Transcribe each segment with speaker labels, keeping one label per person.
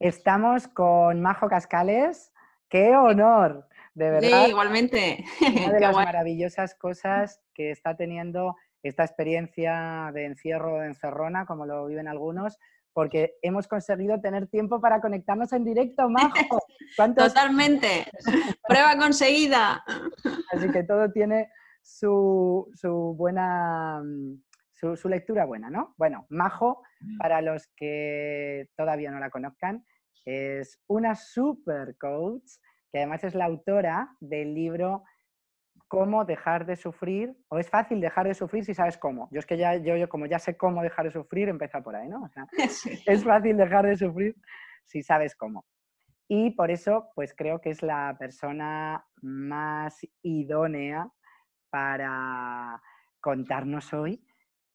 Speaker 1: Estamos con Majo Cascales. ¡Qué honor! De verdad. Sí, igualmente. Una de las maravillosas cosas que está teniendo esta experiencia de encierro de encerrona, como lo viven algunos, porque hemos conseguido tener tiempo para conectarnos en directo, Majo. Totalmente. Prueba
Speaker 2: conseguida.
Speaker 1: Así que todo tiene su, buena, su, lectura buena, ¿no? Bueno, Majo, para los que todavía no la conozcan, es una super coach que además es la autora del libro Cómo dejar de sufrir, o es fácil dejar de sufrir si sabes cómo. Yo es que ya, yo, como ya sé cómo dejar de sufrir, empieza por ahí, ¿no? Es fácil dejar de sufrir si sabes cómo. Y por eso, pues creo que es la persona más idónea para contarnos hoy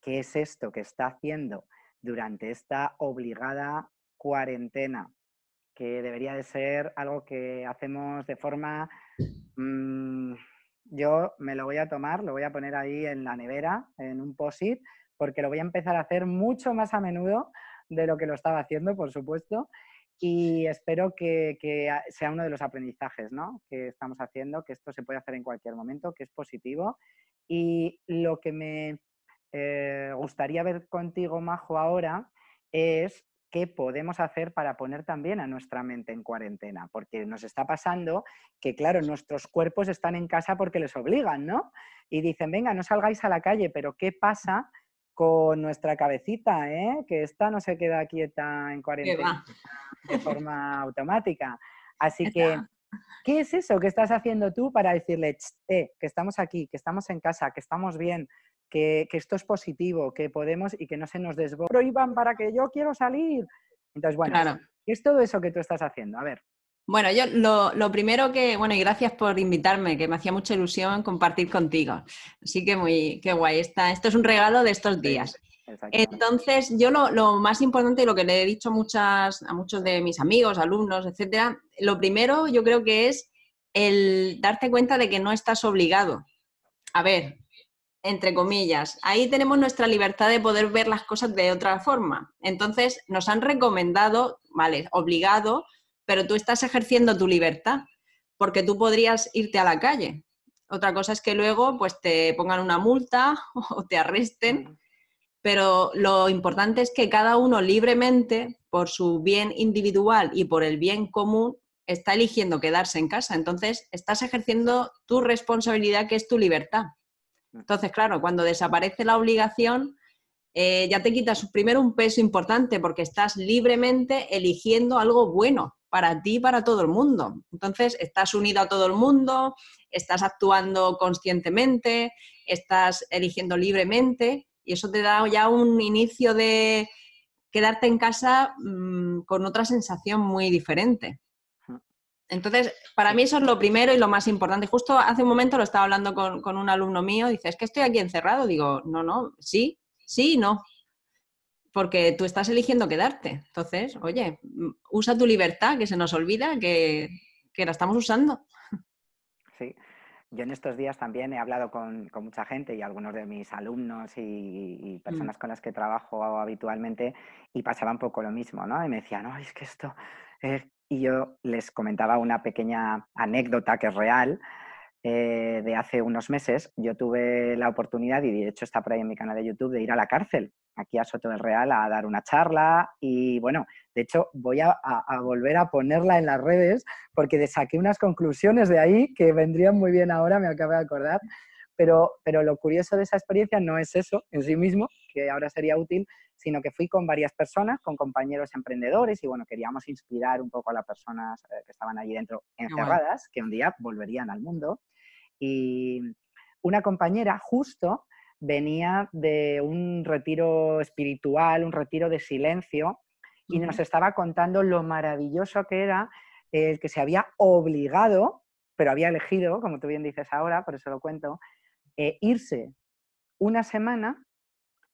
Speaker 1: qué es esto que está haciendo durante esta obligada cuarentena que debería de ser algo que hacemos de forma... Mm, yo me lo voy a tomar, lo voy a poner ahí en la nevera, en un posit porque lo voy a empezar a hacer mucho más a menudo de lo que lo estaba haciendo, por supuesto, y espero que, sea uno de los aprendizajes ¿no? que estamos haciendo, que esto se puede hacer en cualquier momento, que es positivo. Y lo que me eh, gustaría ver contigo, Majo, ahora es qué podemos hacer para poner también a nuestra mente en cuarentena, porque nos está pasando que, claro, nuestros cuerpos están en casa porque les obligan, ¿no? Y dicen, venga, no salgáis a la calle, pero ¿qué pasa con nuestra cabecita, eh? Que esta no se queda quieta en cuarentena de forma automática. Así que, ¿qué es eso que estás haciendo tú para decirle, eh, que estamos aquí, que estamos en casa, que estamos bien, que, esto es positivo, que podemos y que no se nos desbocan Pero para que yo quiero salir. Entonces, bueno, ¿qué es todo eso que tú estás haciendo? A ver.
Speaker 2: Bueno, yo lo, primero que, bueno, y gracias por invitarme, que me hacía mucha ilusión compartir contigo. Así que muy, qué guay, está, esto es un regalo de estos días. Entonces, yo lo, lo, más importante y lo que le he dicho muchas, a muchos de mis amigos, alumnos, etcétera, lo primero yo creo que es el darte cuenta de que no estás obligado. A ver, entre comillas. Ahí tenemos nuestra libertad de poder ver las cosas de otra forma. Entonces, nos han recomendado, vale, obligado, pero tú estás ejerciendo tu libertad, porque tú podrías irte a la calle. Otra cosa es que luego pues te pongan una multa o te arresten, pero lo importante es que cada uno libremente, por su bien individual y por el bien común, está eligiendo quedarse en casa. Entonces, estás ejerciendo tu responsabilidad, que es tu libertad. Entonces, claro, cuando desaparece la obligación, eh, ya te quitas primero un peso importante porque estás libremente eligiendo algo bueno para ti y para todo el mundo. Entonces, estás unido a todo el mundo, estás actuando conscientemente, estás eligiendo libremente y eso te da ya un inicio de quedarte en casa mm, con otra sensación muy diferente. Entonces, para mí eso es lo primero y lo más importante. Justo hace un momento lo estaba hablando con, un alumno mío, dice, es que estoy aquí encerrado. Digo, no, no, sí, sí y no. Porque tú estás eligiendo quedarte. Entonces, oye, usa tu libertad, que se nos olvida que, la estamos usando.
Speaker 1: Sí. Yo en estos días también he hablado con, mucha gente y algunos de mis alumnos y, mm. personas con las que trabajo habitualmente y pasaba un poco lo mismo, ¿no? Y me decían, no, es que esto, eh, y yo les comentaba una pequeña anécdota que es real eh, de hace unos meses. Yo tuve la oportunidad, y de hecho está por ahí en mi canal de YouTube, de ir a la cárcel, aquí a Soto del Real, a dar una charla. Y bueno, de hecho voy a, a volver a ponerla en las redes porque saqué unas conclusiones de ahí que vendrían muy bien ahora, me acabo de acordar. Pero, lo curioso de esa experiencia no es eso en sí mismo, que ahora sería útil, sino que fui con varias personas, con compañeros emprendedores y bueno, queríamos inspirar un poco a las personas eh, que estaban allí dentro encerradas, que un día volverían al mundo. Y una compañera justo venía de un retiro espiritual, un retiro de silencio, y nos estaba contando lo maravilloso que era el eh, que se había obligado, pero había elegido, como tú bien dices ahora, por eso lo cuento, eh, irse una semana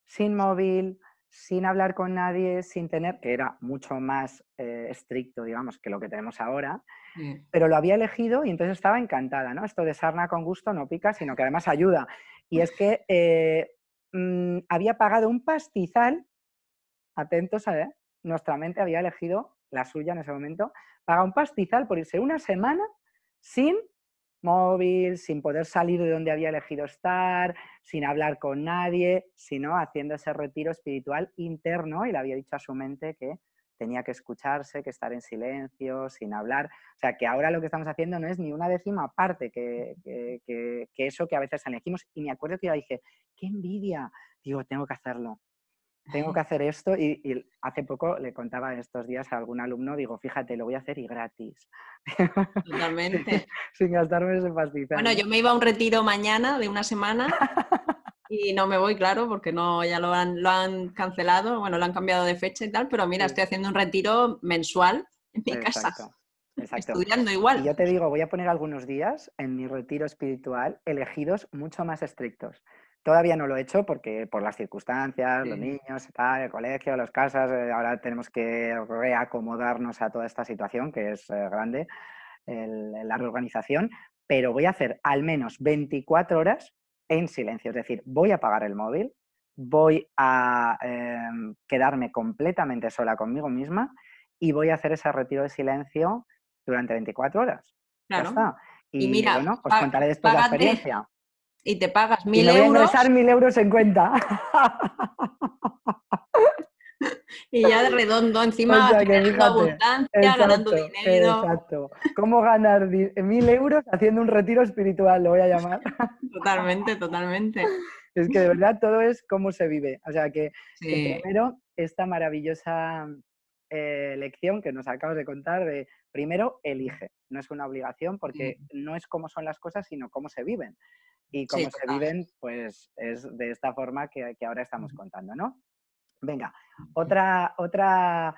Speaker 1: sin móvil, sin hablar con nadie, sin tener, que era mucho más eh, estricto, digamos, que lo que tenemos ahora, pero lo había elegido y entonces estaba encantada, ¿no? Esto de sarna con gusto no pica, sino que además ayuda. Y es que eh, mm, había pagado un pastizal, atentos a ver, nuestra mente había elegido la suya en ese momento, paga un pastizal por irse una semana sin móvil, sin poder salir de donde había elegido estar, sin hablar con nadie, sino haciendo ese retiro espiritual interno y le había dicho a su mente que tenía que escucharse, que estar en silencio, sin hablar. O sea, que ahora lo que estamos haciendo no es ni una décima parte que, que, eso que a veces elegimos. Y me acuerdo que yo dije, qué envidia, digo, tengo que hacerlo, tengo que hacer esto y, hace poco le contaba estos días a algún alumno, digo, fíjate, lo voy a hacer y gratis.
Speaker 2: Totalmente. Sin gastarme ese
Speaker 1: pastizal. Bueno, yo me
Speaker 2: iba a un retiro mañana de una semana y no me voy, claro, porque no ya lo han, lo han cancelado, bueno, lo han cambiado de fecha y tal, pero mira, estoy haciendo un retiro mensual en mi casa. Exacto.
Speaker 1: Estudiando igual. Y yo te digo, voy a poner algunos días en mi retiro espiritual elegidos mucho más estrictos. Todavía no lo he hecho porque por las circunstancias, los niños, el colegio, las casas, eh, ahora tenemos que reacomodarnos a toda esta situación que es eh, grande, la reorganización, pero voy a hacer al menos 24 horas en silencio, es decir, voy a apagar el móvil, voy a em, quedarme completamente sola conmigo misma y voy a hacer ese retiro de silencio durante 24 horas. Claro. Y, mira, bueno, os pues contaré después la experiencia
Speaker 2: y te pagas mil euros. Voy a mil euros en cuenta. y ya de redondo, encima o sea, abundancia, ganando dinero.
Speaker 1: Exacto. ¿Cómo ganar mil euros haciendo un retiro espiritual? Lo voy a llamar.
Speaker 2: totalmente, totalmente.
Speaker 1: Es que de verdad todo es cómo se vive. O sea que, primero, esta maravillosa eh, lección que nos acabas de contar de primero elige, no es una obligación porque mm. no es cómo son las cosas, sino cómo se viven y cómo se viven, pues es de esta forma que, ahora estamos contando, ¿no? Venga, otra, otra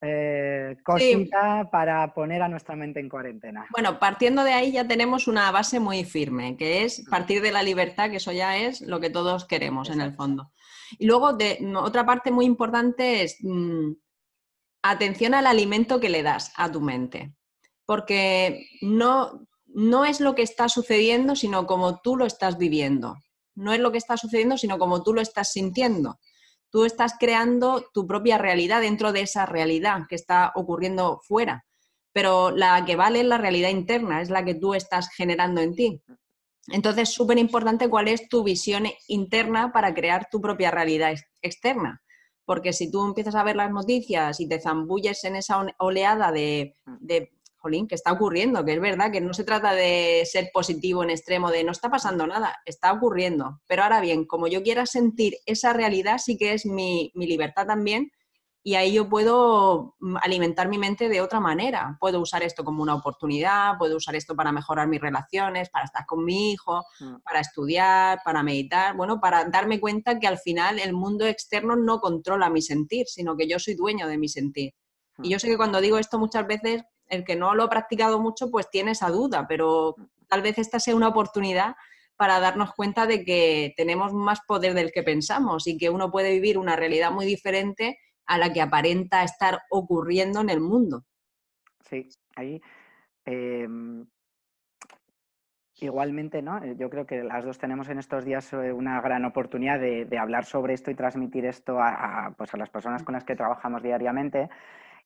Speaker 2: eh, cosita
Speaker 1: para poner a nuestra mente en cuarentena.
Speaker 2: Bueno, partiendo de ahí ya tenemos una base muy firme, que es partir de la libertad, que eso ya es lo que todos queremos en el fondo. Y luego, de, otra parte muy importante es mm, atención al alimento que le das a tu mente. Porque no no es lo que está sucediendo, sino como tú lo estás viviendo. No es lo que está sucediendo, sino como tú lo estás sintiendo. Tú estás creando tu propia realidad dentro de esa realidad que está ocurriendo fuera, pero la que vale es la realidad interna, es la que tú estás generando en ti. Entonces, súper importante cuál es tu visión interna para crear tu propia realidad externa. Porque si tú empiezas a ver las noticias y te zambulles en esa oleada de, de que está ocurriendo? Que es verdad que no se trata de ser positivo en extremo, de no está pasando nada, está ocurriendo. Pero ahora bien, como yo quiera sentir esa realidad, sí que es mi, mi libertad también y ahí yo puedo mm, alimentar mi mente de otra manera. Puedo usar esto como una oportunidad, puedo usar esto para mejorar mis relaciones, para estar con mi hijo, mm. para estudiar, para meditar, bueno, para darme cuenta que al final el mundo externo no controla mi sentir, sino que yo soy dueño de mi sentir. Y mm. yo sé que cuando digo esto muchas veces el que no lo ha practicado mucho pues tiene esa duda, pero mm. tal vez esta sea una oportunidad para darnos cuenta de que tenemos más poder del que pensamos y que uno puede vivir una realidad muy diferente a la que aparenta estar ocurriendo en el mundo.
Speaker 1: Sí, ahí em, igualmente, ¿no? Eh, yo creo que las dos tenemos en estos días eh, una gran oportunidad de, hablar sobre esto y transmitir esto a pues, las personas con las que trabajamos diariamente.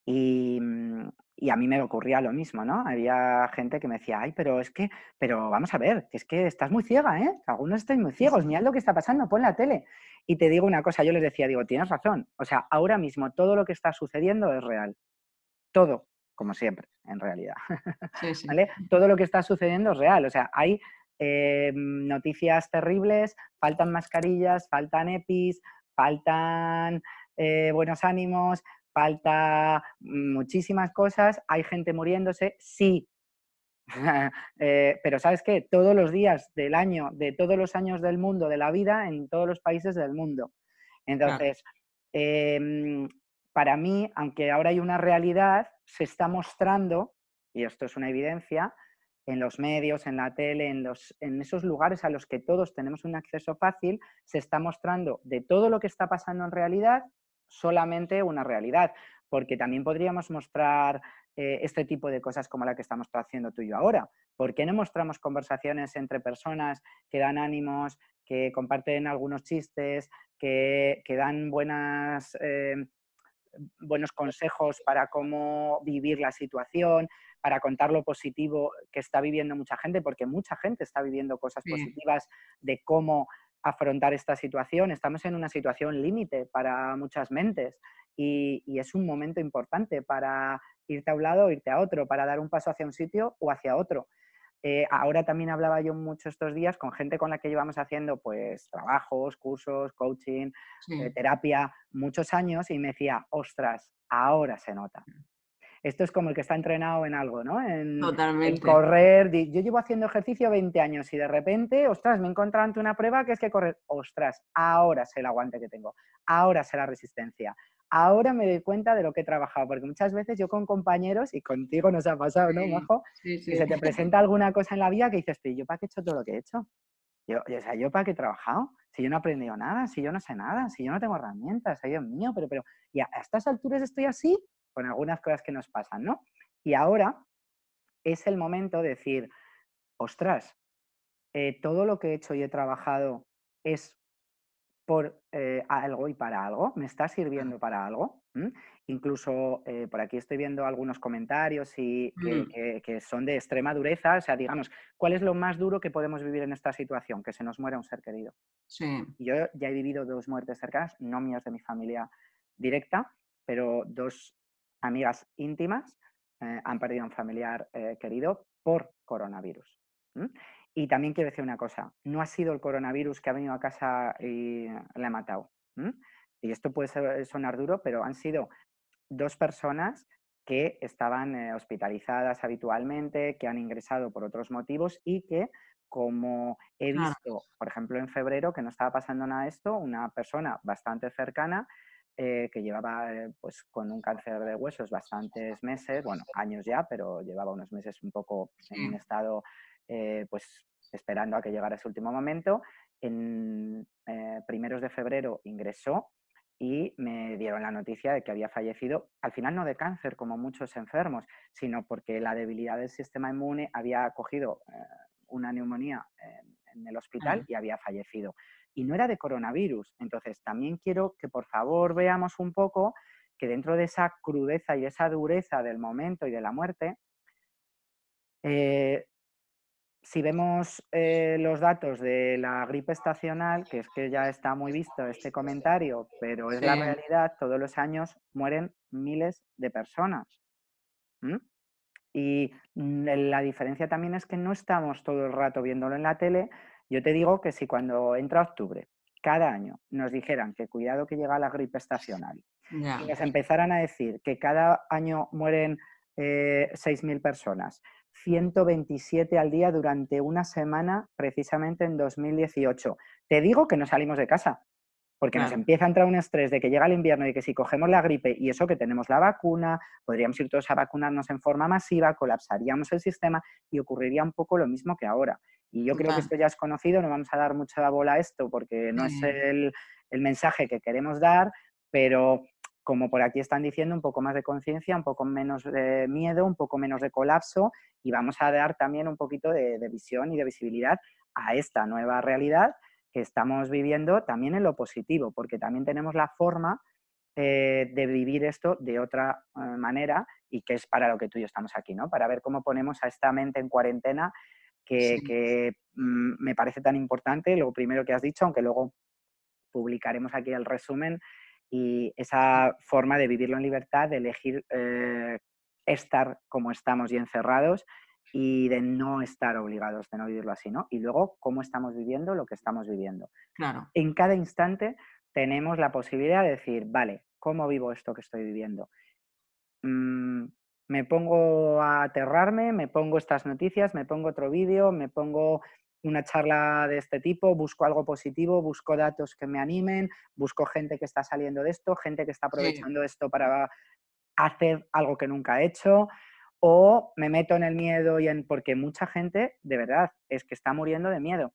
Speaker 1: Mm, y, a mí me ocurría lo mismo, ¿no? Había gente que me decía, ay, pero es que, pero vamos a ver, es que estás muy ciega, ¿eh? Algunos están muy ciegos, mirad lo que está pasando, pon la tele. Y te digo una cosa, yo les decía, digo, tienes razón, o sea, ahora mismo todo lo que está sucediendo es real. Todo, como siempre, en realidad. Sí, sí. ¿Vale? Todo lo que está sucediendo es real, o sea, hay eh, noticias terribles, faltan mascarillas, faltan EPIs, faltan eh, buenos ánimos, falta muchísimas cosas, hay gente muriéndose, sí. Eh, pero sabes qué, todos los días del año, de todos los años del mundo, de la vida, en todos los países del mundo. Entonces, em, para mí, aunque ahora hay una realidad, se está mostrando, y esto es una evidencia, en los medios, en la tele, en, los, en esos lugares a los que todos tenemos un acceso fácil, se está mostrando de todo lo que está pasando en realidad solamente una realidad, porque también podríamos mostrar eh, este tipo de cosas como la que estamos haciendo tú y yo ahora. ¿Por qué no mostramos conversaciones entre personas que dan ánimos, que comparten algunos chistes, que, que dan buenas, eh, buenos consejos para cómo vivir la situación, para contar lo positivo que está viviendo mucha gente, porque mucha gente está viviendo cosas positivas de cómo afrontar esta situación. Estamos en una situación límite para muchas mentes y, es un momento importante para irte a un lado o irte a otro, para dar un paso hacia un sitio o hacia otro. Eh, ahora también hablaba yo mucho estos días con gente con la que llevamos haciendo pues trabajos, cursos, coaching, eh, terapia, muchos años y me decía, ostras, ahora se nota. Esto es como el que está entrenado en algo, ¿no? En, correr. Yo llevo haciendo ejercicio 20 años y de repente, ostras, me he encontrado ante una prueba que es que correr. Ostras, ahora sé el aguante que tengo. Ahora sé la resistencia ahora me doy cuenta de lo que he trabajado, porque muchas veces yo con compañeros, y contigo nos ha pasado, ¿no, Majo? Sí, Que se te presenta alguna cosa en la vida que dices, pero ¿yo para qué he hecho todo lo que he hecho? Yo, o sea, ¿yo para qué he trabajado? Si yo no he aprendido nada, si yo no sé nada, si yo no tengo herramientas, ay, Dios mío, pero, pero, y a estas alturas estoy así, con algunas cosas que nos pasan, ¿no? Y ahora es el momento de decir, ostras, eh, todo lo que he hecho y he trabajado es por eh, algo y para algo, me está sirviendo para algo. Incluso eh, por aquí estoy viendo algunos comentarios y, mm. que, son de extrema dureza. O sea, digamos, ¿cuál es lo más duro que podemos vivir en esta situación? Que se nos muera un ser querido. Yo ya he vivido dos muertes cercanas, no mías de mi familia directa, pero dos amigas íntimas eh, han perdido un familiar eh, querido por coronavirus. Y también quiero decir una cosa, no ha sido el coronavirus que ha venido a casa y le ha matado. Y esto puede sonar duro, pero han sido dos personas que estaban eh, hospitalizadas habitualmente, que han ingresado por otros motivos y que, como he visto, por ejemplo, en febrero, que no estaba pasando nada esto, una persona bastante cercana eh, que llevaba eh, pues con un cáncer de huesos bastantes meses, bueno, años ya, pero llevaba unos meses un poco en un estado eh, pues esperando a que llegara ese último momento. En primeros de febrero ingresó y me dieron la noticia de que había fallecido, al final no de cáncer como muchos enfermos, sino porque la debilidad del sistema inmune había cogido una neumonía en el hospital y había fallecido y no era de coronavirus. Entonces, también quiero que por favor veamos un poco que dentro de esa crudeza y esa dureza del momento y de la muerte, eh, si vemos eh, los datos de la gripe estacional, que es que ya está muy visto este comentario, pero es la realidad, todos los años mueren miles de personas. Y mm, la diferencia también es que no estamos todo el rato viéndolo en la tele, yo te digo que si cuando entra octubre, cada año, nos dijeran que cuidado que llega la gripe estacional, y nos empezaran a decir que cada año mueren eh, seis 6.000 personas, 127 al día durante una semana, precisamente en 2018. Te digo que no salimos de casa, porque nos empieza a entrar un estrés de que llega el invierno y que si cogemos la gripe y eso que tenemos la vacuna, podríamos ir todos a vacunarnos en forma masiva, colapsaríamos el sistema y ocurriría un poco lo mismo que ahora. Y yo creo que esto ya es conocido, no vamos a dar mucha bola a esto porque no es mm. el, mensaje que queremos dar, pero como por aquí están diciendo, un poco más de conciencia, un poco menos de miedo, un poco menos de colapso y vamos a dar también un poquito de, visión y de visibilidad a esta nueva realidad que estamos viviendo también en lo positivo, porque también tenemos la forma eh, de vivir esto de otra eh, manera y que es para lo que tú y yo estamos aquí, ¿no? Para ver cómo ponemos a esta mente en cuarentena que, mm, me parece tan importante, lo primero que has dicho, aunque luego publicaremos aquí el resumen, y esa forma de vivirlo en libertad, de elegir eh, estar como estamos y encerrados y de no estar obligados, de no vivirlo así, ¿no? Y luego, cómo estamos viviendo lo que estamos viviendo. Claro. En cada instante tenemos la posibilidad de decir, vale, ¿cómo vivo esto que estoy viviendo? Mm, me pongo a aterrarme, me pongo estas noticias, me pongo otro vídeo, me pongo una charla de este tipo, busco algo positivo, busco datos que me animen, busco gente que está saliendo de esto, gente que está aprovechando esto para hacer algo que nunca ha hecho, o me meto en el miedo y en... porque mucha gente, de verdad, es que está muriendo de miedo.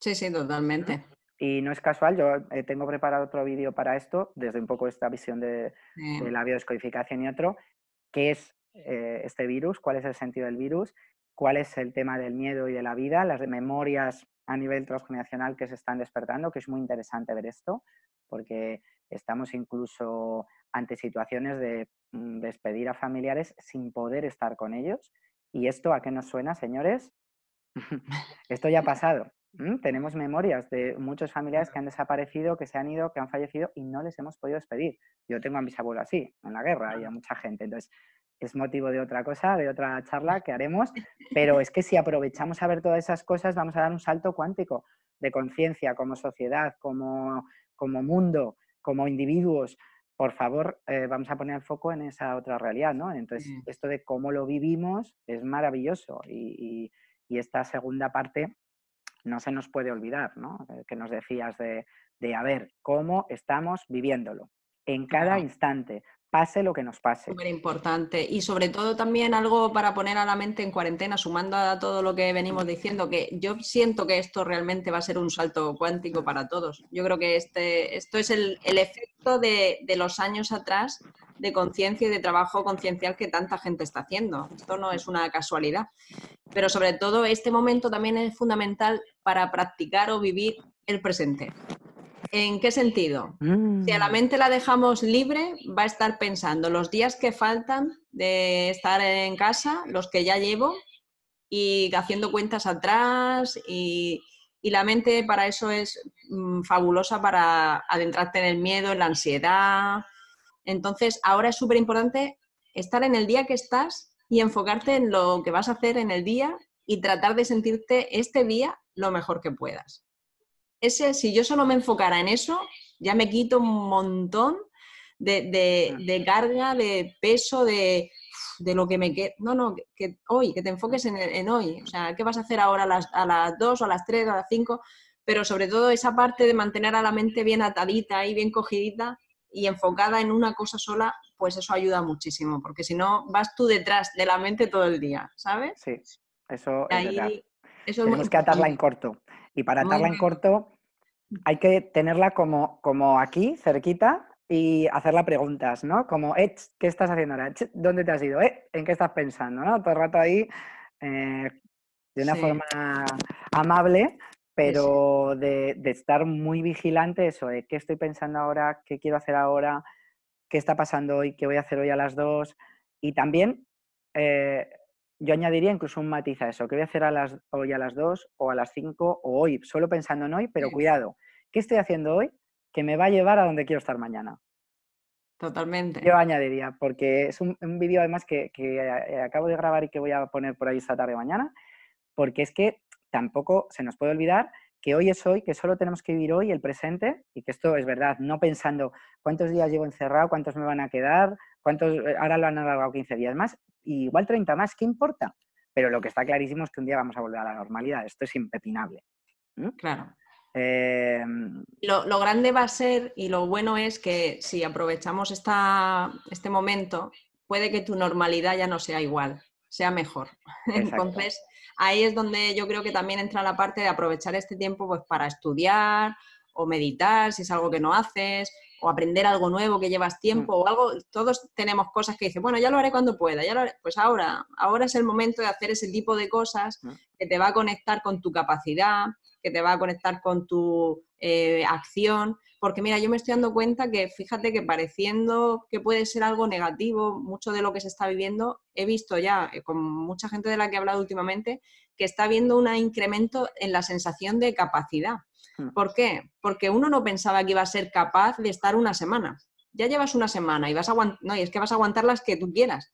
Speaker 1: Sí, sí, totalmente. Y no es casual, yo eh, tengo preparado otro vídeo para esto, desde un poco esta visión de, de la biodescodificación y otro, qué es eh, este virus, cuál es el sentido del virus, cuál es el tema del miedo y de la vida, las memorias a nivel transgeneracional que se están despertando, que es muy interesante ver esto, porque estamos incluso ante situaciones de mm, despedir a familiares sin poder estar con ellos. ¿Y esto a qué nos suena, señores? esto ya ha pasado. Mm, tenemos memorias de muchos familiares que han desaparecido, que se han ido, que han fallecido y no les hemos podido despedir. Yo tengo a mis abuelos así, en la guerra, y a mucha gente. Entonces, es motivo de otra cosa, de otra charla que haremos, pero es que si aprovechamos a ver todas esas cosas, vamos a dar un salto cuántico de conciencia como sociedad, como, como mundo, como individuos. Por favor, eh, vamos a poner el foco en esa otra realidad, ¿no? Entonces, esto de cómo lo vivimos es maravilloso y, y, y esta segunda parte no se nos puede olvidar, ¿no? Eh, que nos decías de, de a ver, cómo estamos viviéndolo en cada instante, pase lo que nos pase. Súper
Speaker 2: importante. Y sobre todo también algo para poner a la mente en cuarentena, sumando a todo lo que venimos diciendo, que yo siento que esto realmente va a ser un salto cuántico para todos. Yo creo que este, esto es el, efecto de, de, los años atrás de conciencia y de trabajo conciencial que tanta gente está haciendo. Esto no es una casualidad. Pero sobre todo este momento también es fundamental para practicar o vivir el presente. ¿En qué sentido? Si a la mm. mente la dejamos libre, va a estar pensando los días que faltan de estar en casa, los que ya llevo, y haciendo cuentas atrás. Y, la mente para eso es mm, fabulosa para adentrarte en el miedo, en la ansiedad. Entonces, ahora es súper importante estar en el día que estás y enfocarte en lo que vas a hacer en el día y tratar de sentirte este día lo mejor que puedas ese, si yo solo me enfocara en eso, ya me quito un montón de, carga, de peso, de, lo que me queda. No, no, que hoy, que te enfoques en, hoy. O sea, ¿qué vas a hacer ahora a las, a las 2 o a las 3 a las 5? Pero sobre todo esa parte de mantener a la mente bien atadita y bien cogidita y enfocada en una cosa sola, pues eso ayuda muchísimo, porque si no vas tú detrás de la mente todo el día, ¿sabes? Sí, eso
Speaker 1: es verdad. Tenemos que atarla en corto. Y para atarla en corto, hay que tenerla como, aquí, cerquita, y hacerla preguntas, ¿no? Como, ¿qué estás haciendo ahora? ¿Dónde te has ido? Eh, ¿En qué estás pensando? ¿no? Todo el rato ahí, eh, de una forma amable,
Speaker 2: pero
Speaker 1: De, estar muy vigilante eso, de qué estoy pensando ahora, qué quiero hacer ahora, qué está pasando hoy, qué voy a hacer hoy a las dos. Y también eh, yo añadiría incluso un matiz a eso, qué voy a hacer a las, hoy a las dos o a las cinco o hoy, solo pensando en hoy, pero cuidado ¿qué estoy haciendo hoy que me va a llevar a donde quiero estar mañana? Totalmente. Yo añadiría, porque es un, vídeo además que, eh, acabo de grabar y que voy a poner por ahí esta tarde mañana, porque es que tampoco se nos puede olvidar que hoy es hoy, que solo tenemos que vivir hoy el presente y que esto es verdad, no pensando cuántos días llevo encerrado, cuántos me van a quedar, cuántos, eh, ahora lo han alargado 15 días más, igual 30 más, ¿qué importa? Pero lo que está clarísimo es que un día vamos a volver a la normalidad, esto es impepinable.
Speaker 2: Claro. Em, lo, grande va a ser y lo bueno es que si aprovechamos esta, este momento, puede que tu normalidad ya no sea igual, sea mejor.
Speaker 1: Entonces,
Speaker 2: ahí es donde yo creo que también entra la parte de aprovechar este tiempo pues, para estudiar o meditar, si es algo que no haces, o aprender algo nuevo que llevas tiempo mm. o algo, todos tenemos cosas que dices, bueno, ya lo haré cuando pueda, ya lo pues ahora, ahora es el momento de hacer ese tipo de cosas mm. que te va a conectar con tu capacidad, que te va a conectar con tu eh, acción, porque mira, yo me estoy dando cuenta que fíjate que pareciendo que puede ser algo negativo, mucho de lo que se está viviendo, he visto ya eh, con mucha gente de la que he hablado últimamente que está habiendo un incremento en la sensación de capacidad. Hmm. ¿Por qué? Porque uno no pensaba que iba a ser capaz de estar una semana. Ya llevas una semana y vas a no, y es que vas a aguantar las que tú quieras.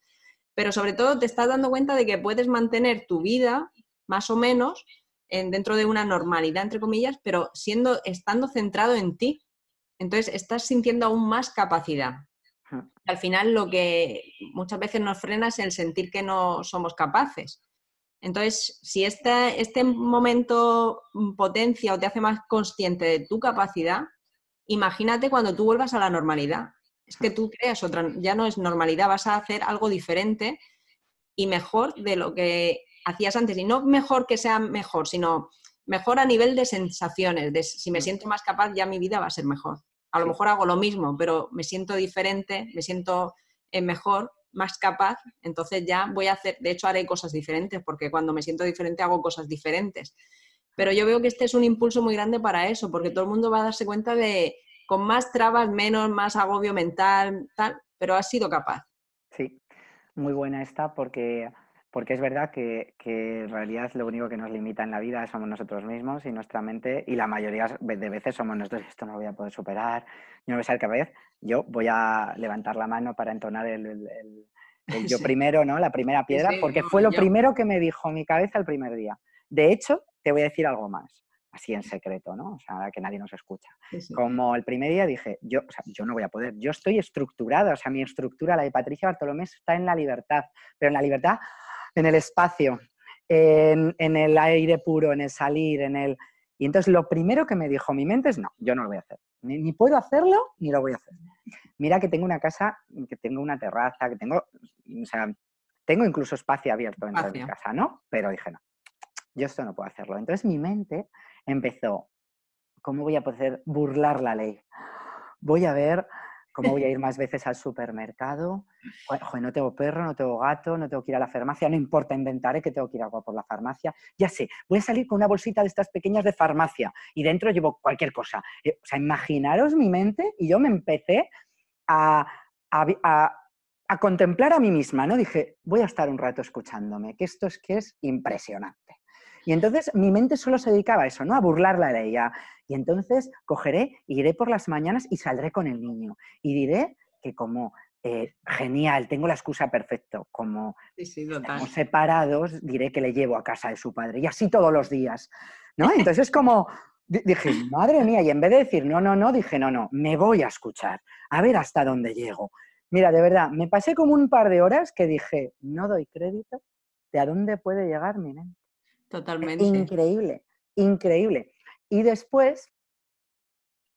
Speaker 2: Pero sobre todo te estás dando cuenta de que puedes mantener tu vida más o menos en, dentro de una normalidad, entre comillas, pero siendo, estando centrado en ti. Entonces estás sintiendo aún más capacidad. Hmm. Al final lo que muchas veces nos frena es el sentir que no somos capaces. Entonces, si este, momento mm, potencia o te hace más consciente de tu capacidad, imagínate cuando tú vuelvas a la normalidad. Es que tú creas otra, ya no es normalidad, vas a hacer algo diferente y mejor de lo que hacías antes. Y no mejor que sea mejor, sino mejor a nivel de sensaciones, de si me mm. siento más capaz, ya mi vida va a ser mejor. A lo mejor hago lo mismo, pero me siento diferente, me siento eh, mejor más capaz, entonces ya voy a hacer, de hecho haré cosas diferentes, porque cuando me siento diferente hago cosas diferentes. Pero yo veo que este es un impulso muy grande para eso, porque todo el mundo va a darse cuenta de con más trabas, menos, más agobio mental, tal, pero has sido capaz.
Speaker 1: Sí, muy buena esta, porque porque es verdad que, en realidad lo único que nos limita en la vida somos nosotros mismos y nuestra mente, y la mayoría de veces somos nosotros, esto no lo voy a poder superar, yo no voy a ser yo voy a levantar la mano para entonar el, yo primero, ¿no? La primera piedra, porque fue lo primero que me dijo mi cabeza el primer día. De hecho, te voy a decir algo más, así en secreto, ¿no? O sea, que nadie nos escucha. Como el primer día dije, yo, yo no voy a poder, yo estoy estructurada, o sea, mi estructura, la de Patricia Bartolomé, está en la libertad, pero en la libertad en el espacio, en, el aire puro, en el salir, en el... Y entonces lo primero que me dijo mi mente es, no, yo no lo voy a hacer. Ni, puedo hacerlo, ni lo voy a hacer. Mira que tengo una casa, que tengo una terraza, que tengo, o sea, tengo incluso espacio abierto dentro de mi casa, ¿no? Pero dije, no, yo esto no puedo hacerlo. Entonces mi mente empezó, ¿cómo voy a poder burlar la ley? Voy a ver ¿Cómo voy a ir más veces al supermercado? no tengo perro, no tengo gato, no tengo que ir a la farmacia, no importa, inventaré que tengo que ir agua por la farmacia. Ya sé, voy a salir con una bolsita de estas pequeñas de farmacia y dentro llevo cualquier cosa. Eh, o sea, imaginaros mi mente y yo me empecé a, a contemplar a mí misma, ¿no? Dije, voy a estar un rato escuchándome, que esto es que es impresionante. Y entonces mi mente solo se dedicaba a eso, ¿no? A burlarla de ella. Y entonces cogeré, iré por las mañanas y saldré con el niño. Y diré que como eh, genial, tengo la excusa perfecta. Como separados, diré que le llevo a casa de su padre y así todos los días. ¿no? Entonces como, dije, madre mía, y en vez de decir no, no, no, dije, no, no, me voy a escuchar, a ver hasta dónde llego. Mira, de verdad, me pasé como un par de horas que dije, no doy crédito de a dónde puede llegar mi mente. E totalmente. Increíble, increíble. Y después,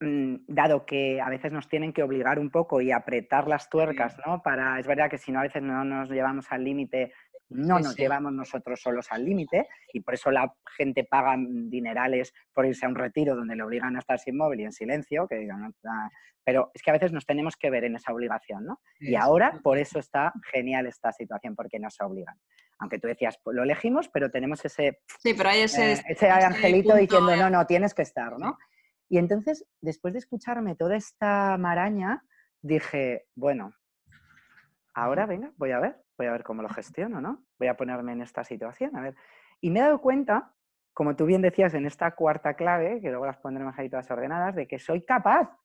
Speaker 1: mm, dado que a veces nos tienen que obligar un poco y apretar las tuercas, ¿no? Para, es verdad que si no, a veces no nos llevamos al límite, no nos llevamos nosotros solos al límite y por eso la gente paga mm, dinerales por irse a un retiro donde le obligan a estar sin móvil y en silencio, que ah", pero es que a veces nos tenemos que ver en esa obligación, ¿no? Y ahora por eso está genial esta situación, porque nos obligan aunque tú decías, pues, lo elegimos, pero tenemos ese, sí, pero hay ese, eh, ese angelito diciendo, no, no, tienes que estar, ¿no? Y entonces, después de escucharme toda esta maraña, dije, bueno, ahora venga, voy a ver, voy a ver cómo lo gestiono, ¿no? Voy a ponerme en esta situación, a ver. Y me he dado cuenta, como tú bien decías en esta cuarta clave, que luego las pondremos ahí todas ordenadas, de que soy capaz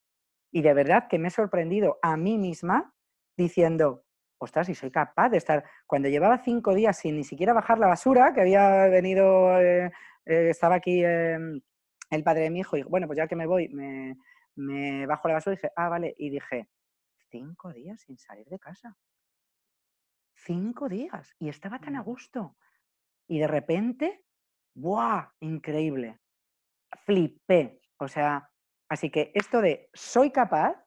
Speaker 1: y de verdad que me he sorprendido a mí misma diciendo, ostras, y soy capaz de estar. Cuando llevaba cinco días sin ni siquiera bajar la basura, que había venido, eh, eh, estaba aquí em, el padre de mi hijo, y bueno, pues ya que me voy, me, me, bajo la basura y dije, ah, vale, y dije, cinco días sin salir de casa. Cinco días, y estaba tan a mm. gusto. Y de repente, ¡buah! Increíble. Flipé. O sea, así que esto de soy capaz,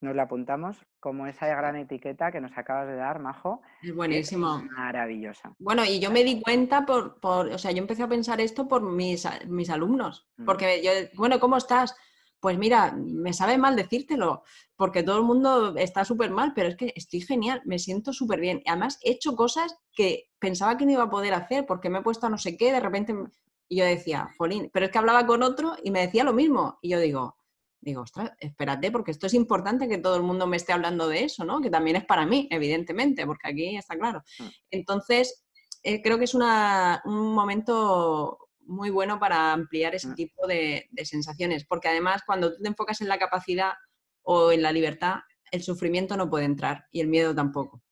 Speaker 1: nos lo apuntamos como esa gran etiqueta que nos acabas de dar, Majo.
Speaker 2: Es buenísimo. maravillosa. Bueno, y yo me di cuenta por, por, o sea, yo empecé a pensar esto por mis, mis alumnos, mm. porque yo, bueno, ¿cómo estás? Pues mira, me sabe mal decírtelo, porque todo el mundo está súper mal, pero es que estoy genial, me siento súper bien. Además, he hecho cosas que pensaba que no iba a poder hacer, porque me he puesto a no sé qué, de repente, y yo decía, jolín, pero es que hablaba con otro y me decía lo mismo, y yo digo, digo, ostras, espérate, porque esto es importante que todo el mundo me esté hablando de eso, ¿no? Que también es para mí, evidentemente, porque aquí está claro. Mm. Entonces, eh, creo que es un momento muy bueno para ampliar ese mm. tipo de, sensaciones, porque además cuando tú te enfocas en la capacidad o en la libertad, el sufrimiento no puede entrar y el miedo tampoco.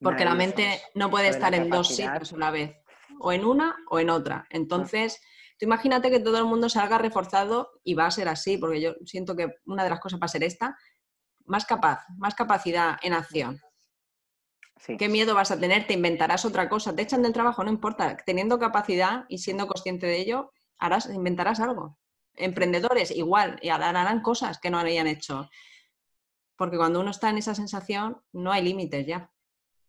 Speaker 1: Porque la mente no puede estar en dos sitios
Speaker 2: a la vez, o en una o en otra. Mm. Entonces... Tú imagínate que todo el mundo salga reforzado y va a ser así, porque yo siento que una de las cosas va a ser esta, más capaz, más capacidad en acción. ¿Qué miedo vas a tener? Te inventarás otra cosa, te echan del trabajo, no importa. Teniendo capacidad y siendo consciente de ello, harás, inventarás algo. Emprendedores, igual, y harán cosas que no habían hecho. Porque cuando uno está en esa sensación, no hay límites ya.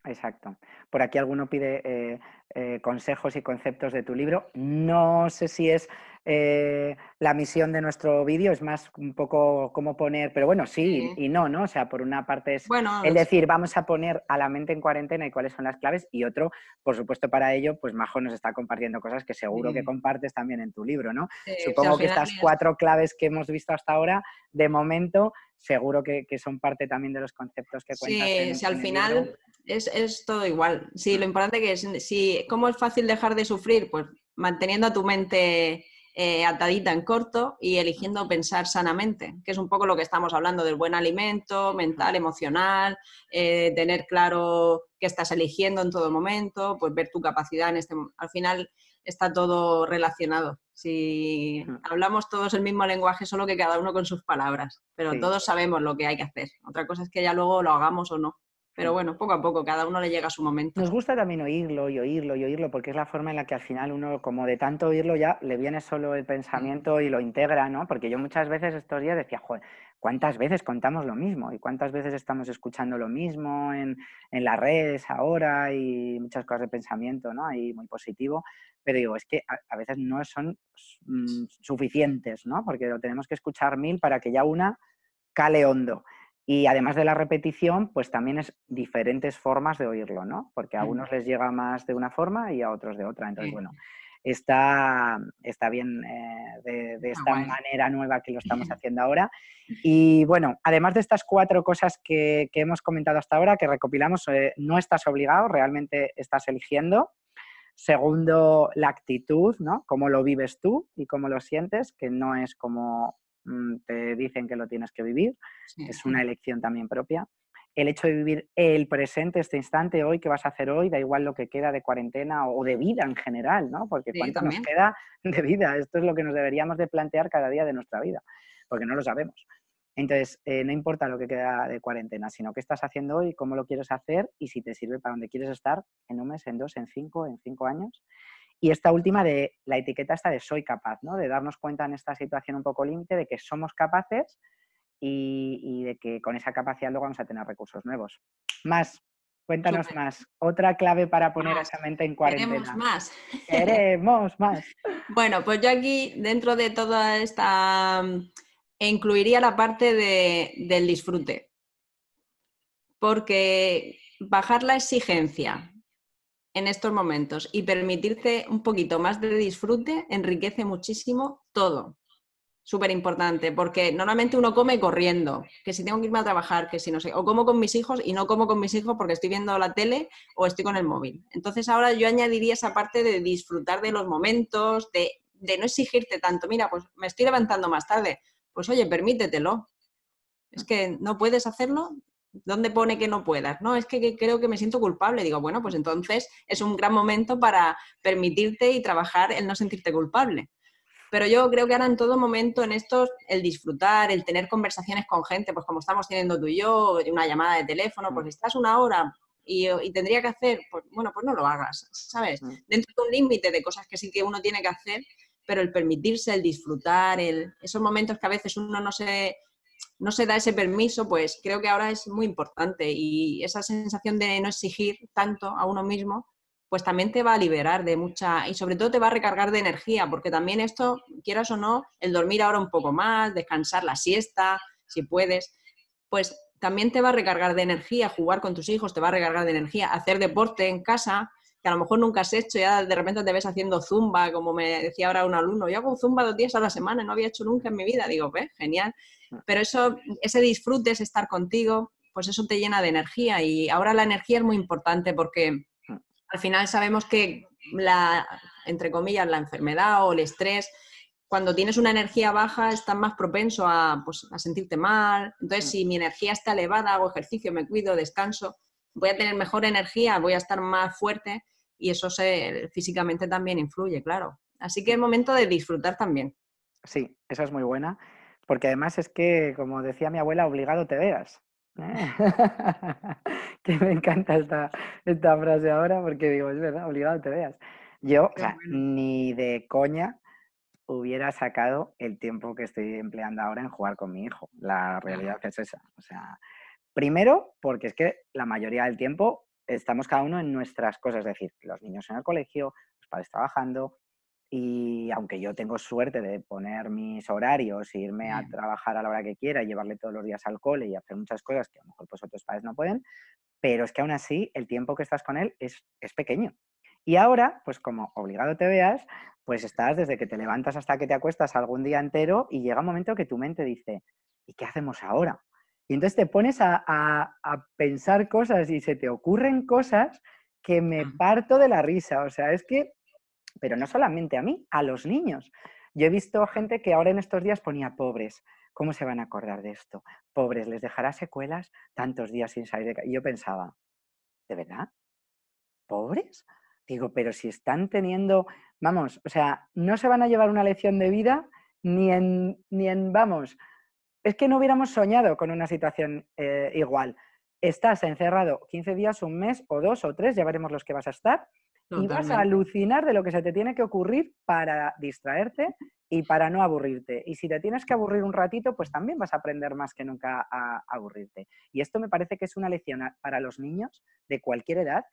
Speaker 1: Exacto. Por aquí alguno pide eh, eh, consejos y conceptos de tu libro. No sé si es eh, la misión de nuestro vídeo, es más un poco cómo poner, pero bueno, sí, y no, ¿no? O sea, por una parte es el decir, vamos a poner a la mente en cuarentena y cuáles son las claves, y otro, por supuesto, para ello, pues Majo nos está compartiendo cosas que seguro que compartes también en tu libro, ¿no? Supongo que estas cuatro claves que hemos visto hasta ahora, de momento, seguro que, son parte también de los conceptos que cuentas. Sí, al final
Speaker 2: es, todo igual. Sí, lo mm. importante que es, si, ¿cómo es fácil dejar de sufrir? Pues manteniendo a tu mente eh, atadita en corto y eligiendo pensar sanamente, que es un poco lo que estamos hablando del buen alimento, mental, emocional, eh, tener claro qué estás eligiendo en todo momento, pues ver tu capacidad en este Al final está todo relacionado. Si hablamos todos el mismo lenguaje, solo que cada uno con sus palabras, pero todos sabemos lo que hay que hacer. Otra cosa es que ya luego lo hagamos o no. Pero mm. bueno, poco a poco, cada uno le llega a su momento.
Speaker 1: Nos gusta también oírlo y oírlo y oírlo, porque es la forma en la que al final uno, como de tanto oírlo, ya le viene solo el mm. pensamiento y lo integra, ¿no? Porque yo muchas veces estos días decía, joder, ¿cuántas veces contamos lo mismo? ¿Y cuántas veces estamos escuchando lo mismo en, las redes ahora y muchas cosas de pensamiento, ¿no? Ahí muy positivo. Pero digo, es que a, veces no son mm, suficientes, ¿no? Porque lo tenemos que escuchar mil para que ya una cale hondo. Y además de la repetición, pues también es diferentes formas de oírlo, ¿no? Porque a unos les llega más de una forma y a otros de otra. Entonces, bueno, está, está bien eh, de, esta manera nueva que lo estamos haciendo ahora. Y bueno, además de estas cuatro cosas que, hemos comentado hasta ahora, que recopilamos, eh, no estás obligado, realmente estás eligiendo. Segundo, la actitud, ¿no? Cómo lo vives tú y cómo lo sientes, que no es como Mm, te dicen que lo tienes que vivir, es una elección también propia. El hecho de vivir el presente, este instante, hoy, qué vas a hacer hoy, da igual lo que queda de cuarentena o de vida en general, ¿no? Porque cuánto nos queda de vida, esto es lo que nos deberíamos de plantear cada día de nuestra vida, porque no lo sabemos. Entonces, eh, no importa lo que queda de cuarentena, sino qué estás haciendo hoy, cómo lo quieres hacer y si te sirve para donde quieres estar en un mes, en dos, en cinco, en cinco años. Y esta última de la etiqueta esta de soy capaz, ¿no? De darnos cuenta en esta situación un poco límite de que somos capaces y, de que con esa capacidad luego vamos a tener recursos nuevos. Más, cuéntanos más. Otra clave para poner esa mente en cuarentena. Queremos más. Queremos más.
Speaker 2: bueno, pues yo aquí dentro de toda esta mm, incluiría la parte del disfrute. Porque bajar la exigencia, en estos momentos y permitirte un poquito más de disfrute enriquece muchísimo todo. Súper importante, porque normalmente uno come corriendo, que si tengo que irme a trabajar, que si no sé, o como con mis hijos y no como con mis hijos porque estoy viendo la tele o estoy con el móvil. Entonces ahora yo añadiría esa parte de disfrutar de los momentos, de, de no exigirte tanto, mira, pues me estoy levantando más tarde, pues oye, permítetelo. Es que no puedes hacerlo, ¿Dónde pone que no puedas? No, es que, creo que me siento culpable. Digo, bueno, pues entonces es un gran momento para permitirte y trabajar el no sentirte culpable. Pero yo creo que ahora en todo momento, en esto, el disfrutar, el tener conversaciones con gente, pues como estamos teniendo tú y yo, una llamada de teléfono, pues mm. estás una hora y, tendría que hacer, pues bueno, pues no lo hagas, ¿sabes? Mm. Dentro de un límite de cosas que sí que uno tiene que hacer, pero el permitirse, el disfrutar, el, esos momentos que a veces uno no se no se da ese permiso, pues creo que ahora es muy importante y esa sensación de no exigir tanto a uno mismo, pues también te va a liberar de mucha y sobre todo te va a recargar de energía, porque también esto, quieras o no, el dormir ahora un poco más, descansar la siesta, si puedes, pues también te va a recargar de energía, jugar con tus hijos te va a recargar de energía, hacer deporte en casa, que a lo mejor nunca has hecho, ya de repente te ves haciendo zumba, como me decía ahora un alumno, yo hago zumba dos días a la semana, no había hecho nunca en mi vida, digo, ve Genial. Ah. Pero eso, ese disfrute, ese estar contigo, pues eso te llena de energía y ahora la energía es muy importante porque ah. al final sabemos que la, entre comillas, la enfermedad o el estrés, cuando tienes una energía baja estás más propenso a, pues, a sentirte mal. Entonces, ah. si mi energía está elevada, hago ejercicio, me cuido, descanso, voy a tener mejor energía, voy a estar más fuerte y eso se, físicamente también influye, claro. Así que es momento de disfrutar también.
Speaker 1: Sí, esa es muy buena porque además es que, como decía mi abuela, obligado te veas. ¿eh? que me encanta esta, frase ahora porque digo, es verdad, obligado te veas. Yo ni de coña hubiera sacado el tiempo que estoy empleando ahora en jugar con mi hijo. La realidad es esa. O sea, primero, porque es que la mayoría del tiempo estamos cada uno en nuestras cosas, es decir, los niños en el colegio, los padres trabajando, y aunque yo tengo suerte de poner mis horarios, irme a trabajar a la hora que quiera, llevarle todos los días al cole y hacer muchas cosas que a lo mejor pues otros padres no pueden, pero es que aún así el tiempo que estás con él es, es pequeño. Y ahora, pues como obligado te veas, pues estás desde que te levantas hasta que te acuestas algún día entero y llega un momento que tu mente dice, ¿y qué hacemos ahora? Y entonces te pones a, a pensar cosas y se te ocurren cosas que me parto de la risa. O sea, es que pero no solamente a mí, a los niños. Yo he visto gente que ahora en estos días ponía pobres. ¿Cómo se van a acordar de esto? Pobres, les dejará secuelas tantos días sin salir de casa. Y yo pensaba, ¿de verdad? ¿Pobres? Digo, pero si están teniendo, vamos, o sea, no se van a llevar una lección de vida ni en, ni en vamos, es que no hubiéramos soñado con una situación eh, igual. Estás encerrado 15 días, un mes o dos o tres, ya veremos los que vas a estar, y vas a alucinar de lo que se te tiene que ocurrir para distraerte y para no aburrirte. Y si te tienes que aburrir un ratito, pues también vas a aprender más que nunca a aburrirte. Y esto me parece que es una lección para los niños de cualquier edad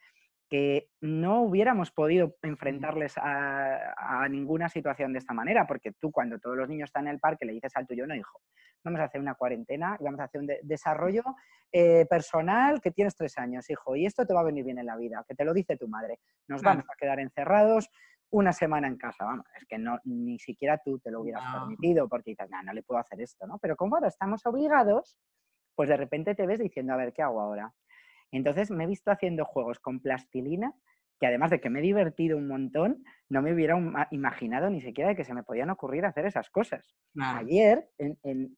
Speaker 1: que no hubiéramos podido enfrentarles a, ninguna situación de esta manera, porque tú cuando todos los niños están en el parque le dices al tuyo, no hijo, vamos a hacer una cuarentena vamos a hacer un desarrollo eh, personal que tienes tres años, hijo, y esto te va a venir bien en la vida, que te lo dice tu madre, nos vamos a quedar encerrados una semana en casa, vamos, es que no, ni siquiera tú te lo hubieras permitido, porque dices, no, no le puedo hacer esto, ¿no? Pero como ahora estamos obligados, pues de repente te ves diciendo, a ver, ¿qué hago ahora? Entonces me he visto haciendo juegos con plastilina que además de que me he divertido un montón, no me hubiera imaginado ni siquiera de que se me podían ocurrir hacer esas cosas. Ayer,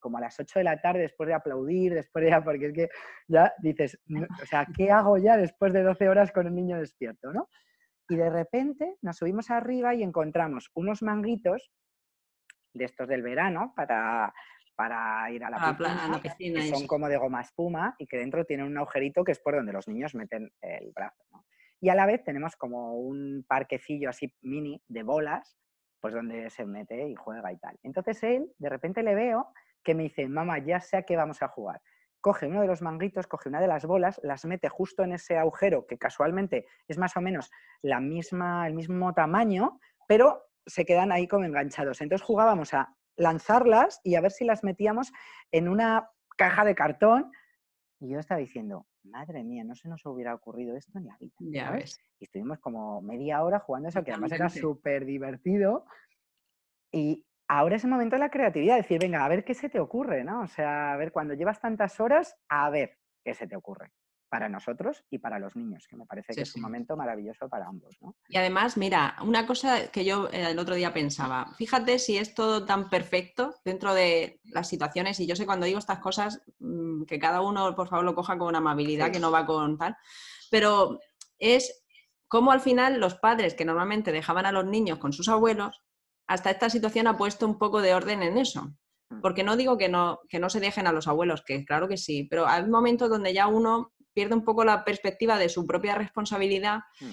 Speaker 1: como a las 8 de la tarde, después de aplaudir, después de porque es que ya dices, o sea, ¿qué hago ya después de 12 horas con un niño despierto? ¿no? Y de repente nos subimos arriba y encontramos unos manguitos de estos del verano para, para ir a la ah, piscina, son como de goma espuma y que dentro tiene un agujerito que es por donde los niños meten el brazo. Y a la vez tenemos como un parquecillo así mini de bolas, pues donde se mete y juega y tal. Entonces él, de repente le veo que me dice, mamá, ya sé a qué vamos a jugar. Coge uno de los manguitos, coge una de las bolas, las mete justo en ese agujero que casualmente es más o menos la misma, el mismo tamaño, pero se quedan ahí como enganchados. Entonces jugábamos a lanzarlas y a ver si las metíamos en una caja de cartón. Y yo estaba diciendo, madre mía, no se nos hubiera ocurrido esto en la vida. Ya Y estuvimos como media hora jugando eso, que además era súper divertido. Y ahora es el momento de la creatividad, decir, venga, a ver qué se te ocurre, ¿no? O sea, a ver, cuando llevas tantas horas, a ver qué se te ocurre para nosotros y para los niños, que me parece que es un momento maravilloso para ambos.
Speaker 2: ¿no? Y además, mira, una cosa que yo eh, el otro día pensaba, fíjate si es todo tan perfecto dentro de las situaciones, y yo sé cuando digo estas cosas, mm, que cada uno, por favor, lo coja con amabilidad que no va con tal, pero es como al final los padres que normalmente dejaban a los niños con sus abuelos, hasta esta situación ha puesto un poco de orden en eso. Mm. Porque no digo que no, que no se dejen a los abuelos, que claro que sí, pero hay momentos donde ya uno pierde un poco la perspectiva de su propia responsabilidad hmm.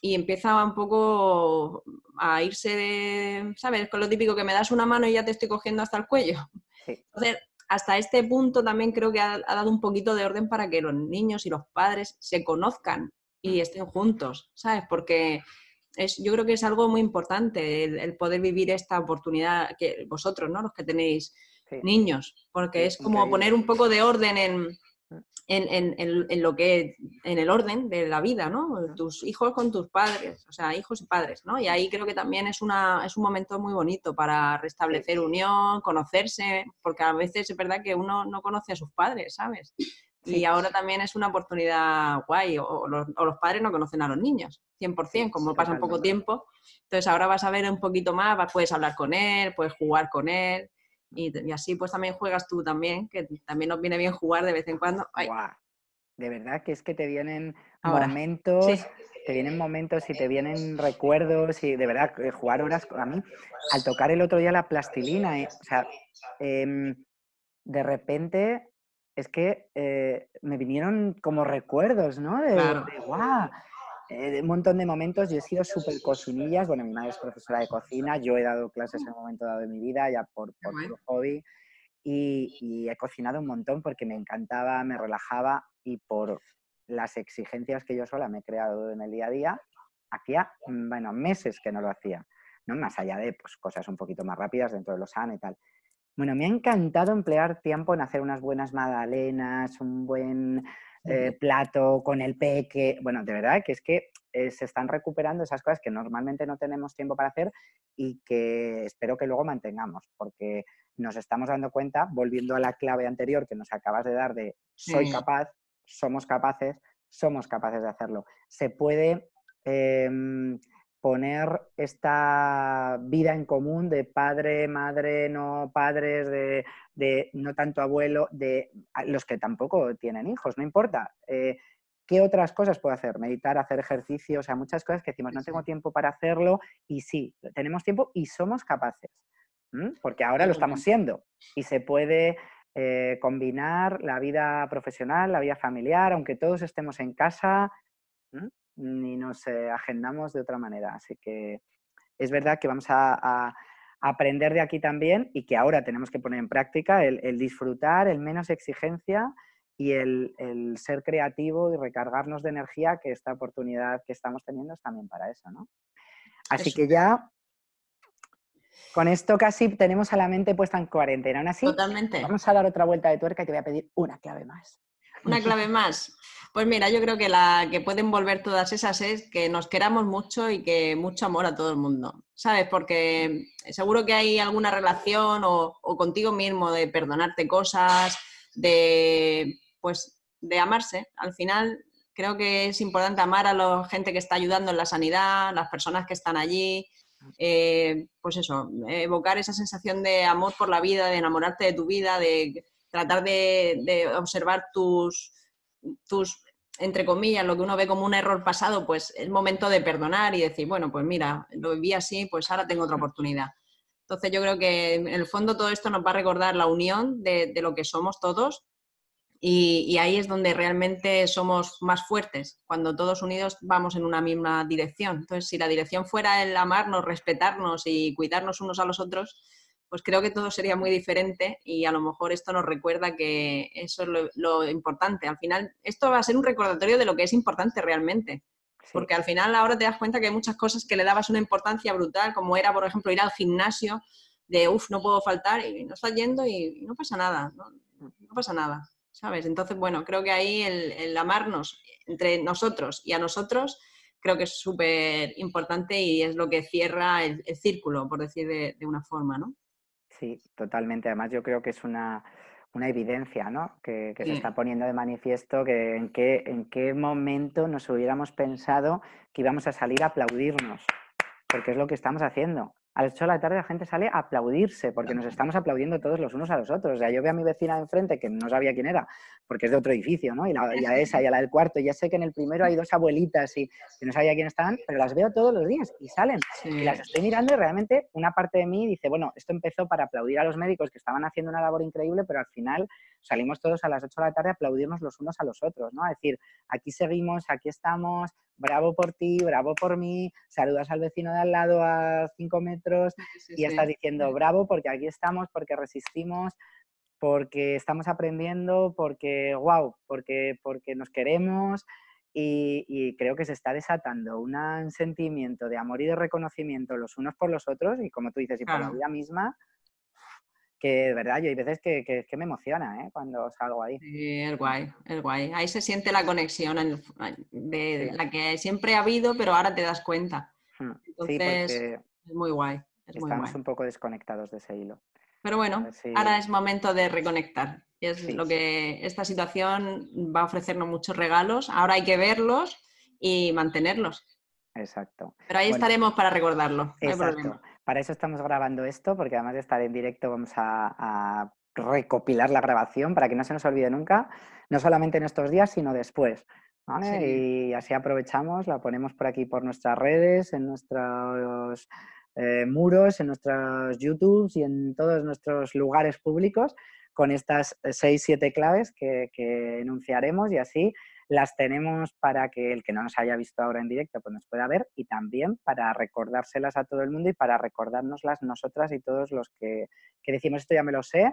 Speaker 2: y empieza un poco a irse de, ¿sabes? Con lo típico que me das una mano y ya te estoy cogiendo hasta el cuello. Entonces, hasta este punto también creo que ha, dado un poquito de orden para que los niños y los padres se conozcan y hmm. estén juntos, ¿sabes? Porque es, yo creo que es algo muy importante el, poder vivir esta oportunidad que vosotros, ¿no? Los que tenéis niños, porque es como poner un poco de orden en, en, lo que, en el orden de la vida, ¿no? Tus hijos con tus padres, o sea, hijos y padres, ¿no? Y ahí creo que también es, una, es un momento muy bonito para restablecer unión, conocerse, porque a veces es verdad que uno no conoce a sus padres, ¿sabes? Y ahora también es una oportunidad guay, o los, padres no conocen a los niños, 100%, como pasan poco tiempo. Entonces ahora vas a ver un poquito más, puedes hablar con él, puedes jugar con él, y, así pues también juegas tú también, que también nos viene bien jugar de vez en cuando.
Speaker 1: De verdad que es que te vienen momentos, te vienen momentos y te vienen recuerdos y de verdad jugar horas a mí al tocar el otro día la plastilina, eh, o sea, em, de repente es que eh, me vinieron como recuerdos, ¿no? De, guau eh, un montón de momentos, yo he sido súper cocinillas, bueno, mi madre es profesora de cocina, yo he dado clases en un momento dado de mi vida, ya por, por hobby, y, he cocinado un montón porque me encantaba, me relajaba y por las exigencias que yo sola me he creado en el día a día, hacía, bueno, meses que no lo hacía, ¿no? Más allá de pues, cosas un poquito más rápidas dentro de los sano y tal. Bueno, me ha encantado emplear tiempo en hacer unas buenas magdalenas, un buen eh, plato, con el peque. Bueno, de verdad que es que eh, se están recuperando esas cosas que normalmente no tenemos tiempo para hacer y que espero que luego mantengamos, porque nos estamos dando cuenta, volviendo a la clave anterior que nos acabas de dar de soy capaz, somos capaces, somos capaces de hacerlo. Se puede... Eh, poner esta vida en común de padre, madre, no padres, de, no tanto abuelo, de los que tampoco tienen hijos, no importa. Eh, ¿Qué otras cosas puedo hacer? Meditar, hacer ejercicio, o sea, muchas cosas que decimos, no tengo tiempo para hacerlo y sí, tenemos tiempo y somos capaces, porque ahora lo estamos siendo y se puede eh, combinar la vida profesional, la vida familiar, aunque todos estemos en casa ni nos eh, agendamos de otra manera. Así que es verdad que vamos a, aprender de aquí también y que ahora tenemos que poner en práctica el, disfrutar, el menos exigencia y el, ser creativo y recargarnos de energía que esta oportunidad que estamos teniendo es también para eso, ¿no? Así que ya con esto casi tenemos a la mente puesta en cuarentena. Aún así, Totalmente. vamos a dar otra vuelta de tuerca y te voy a pedir una clave más.
Speaker 2: Una clave más. Pues mira, yo creo que la que pueden volver todas esas es que nos queramos mucho y que mucho amor a todo el mundo, ¿sabes? Porque seguro que hay alguna relación o, contigo mismo de perdonarte cosas, de pues de amarse. Al final creo que es importante amar a la gente que está ayudando en la sanidad, las personas que están allí, eh, pues eso, evocar esa sensación de amor por la vida, de enamorarte de tu vida, de tratar de observar tus, tus, entre comillas, lo que uno ve como un error pasado, pues es momento de perdonar y decir, bueno, pues mira, lo viví así, pues ahora tengo otra mm. oportunidad. Entonces yo creo que en el fondo todo esto nos va a recordar la unión de, lo que somos todos y, y, ahí es donde realmente somos más fuertes, cuando todos unidos vamos en una misma dirección. Entonces si la dirección fuera el amarnos, respetarnos y cuidarnos unos a los otros, pues creo que todo sería muy diferente y a lo mejor esto nos recuerda que eso es lo, importante. Al final, esto va a ser un recordatorio de lo que es importante realmente. Porque al final ahora te das cuenta que hay muchas cosas que le dabas una importancia brutal, como era, por ejemplo, ir al gimnasio de, uff, no puedo faltar y no estás yendo y no pasa nada, no, pasa nada, ¿sabes? Entonces, bueno, creo que ahí el, amarnos entre nosotros y a nosotros creo que es súper importante y es lo que cierra el, círculo, por decir de una forma, ¿no? Sí,
Speaker 1: totalmente. Además, yo creo que es una, evidencia ¿no? que, se está poniendo de manifiesto que en, qué, en qué momento nos hubiéramos pensado que íbamos a salir a aplaudirnos, porque es lo que estamos haciendo a las 8 de la tarde la gente sale a aplaudirse, porque nos estamos aplaudiendo todos los unos a los otros. O sea, yo veo a mi vecina de enfrente, que no sabía quién era, porque es de otro edificio, ¿no? Y, a esa y a la del cuarto. ya sé que en el primero hay dos abuelitas y que no sabía quién estaban, pero las veo todos los días y salen. Y las estoy mirando y realmente una parte de mí dice, bueno, esto empezó para aplaudir a los médicos que estaban haciendo una labor increíble, pero al final salimos todos a las 8 de la tarde aplaudimos los unos a los otros, ¿no? A decir, aquí seguimos, aquí estamos, bravo por ti, bravo por mí, saludas al vecino de al lado a 5 metros y estás diciendo, bravo porque aquí estamos, porque resistimos, porque estamos aprendiendo, porque, wow, porque, porque nos queremos. Y, creo que se está desatando un sentimiento de amor y de reconocimiento los unos por los otros y como tú dices, y por la vida misma, que de verdad, yo hay veces que, que, me emociona ¿eh? cuando
Speaker 2: salgo ahí. Sí, es guay, es guay. Ahí se siente la conexión de la que siempre ha habido, pero ahora te das cuenta. Hmm. Entonces, es muy guay. estamos un
Speaker 1: poco desconectados de ese hilo.
Speaker 2: Pero bueno, ahora es momento de reconectar. Y es lo que esta situación va a ofrecernos muchos regalos. Ahora hay que verlos y mantenerlos. Exacto. Pero ahí estaremos para recordarlo. No
Speaker 1: para eso estamos grabando esto, porque además de estar en directo vamos a, recopilar la grabación para que no se nos olvide nunca, no solamente en estos días, sino después. Y así aprovechamos, la ponemos por aquí por nuestras redes, en nuestros eh, muros, en nuestros YouTube y en todos nuestros lugares públicos con estas eh, seis, siete claves que, que enunciaremos y así las tenemos para que el que no nos haya visto ahora en directo pues nos pueda ver y también para recordárselas a todo el mundo y para recordárnoslas nosotras y todos los que, decimos esto ya me lo sé,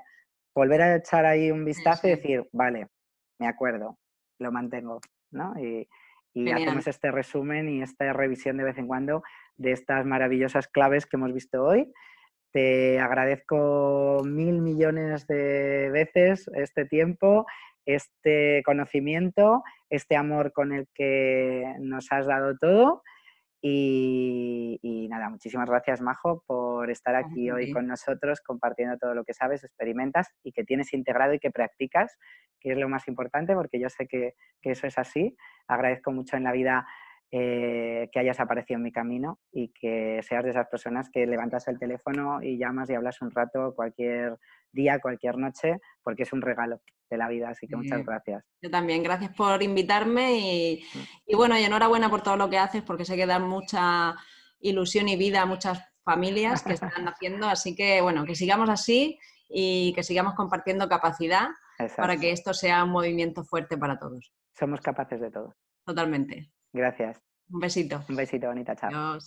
Speaker 1: volver a echar ahí un vistazo y decir, vale, me acuerdo, lo mantengo, ¿no? Y, y hacemos este resumen y esta revisión de vez en cuando de estas maravillosas claves que hemos visto hoy. Te agradezco mil millones de veces este tiempo este conocimiento, este amor con el que nos has dado todo. Y, nada, muchísimas gracias, Majo, por estar aquí hoy con nosotros, compartiendo todo lo que sabes, experimentas y que tienes integrado y que practicas, que es lo más importante, porque yo sé que, eso es así. Agradezco mucho en la vida eh, que hayas aparecido en mi camino y que seas de esas personas que levantas el teléfono y llamas y hablas un rato cualquier día, cualquier noche, porque es un regalo de la vida. Así que muchas mm. gracias.
Speaker 2: Yo también, gracias por invitarme mm. y, bueno, y enhorabuena por todo lo que haces, porque sé que da mucha ilusión y vida a muchas familias que están haciendo. Así que bueno, que sigamos así y que sigamos compartiendo capacidad para que esto sea un movimiento fuerte para todos.
Speaker 1: Somos capaces de todo.
Speaker 2: Totalmente. Gracias. Un besito. Un besito, bonita. Chao.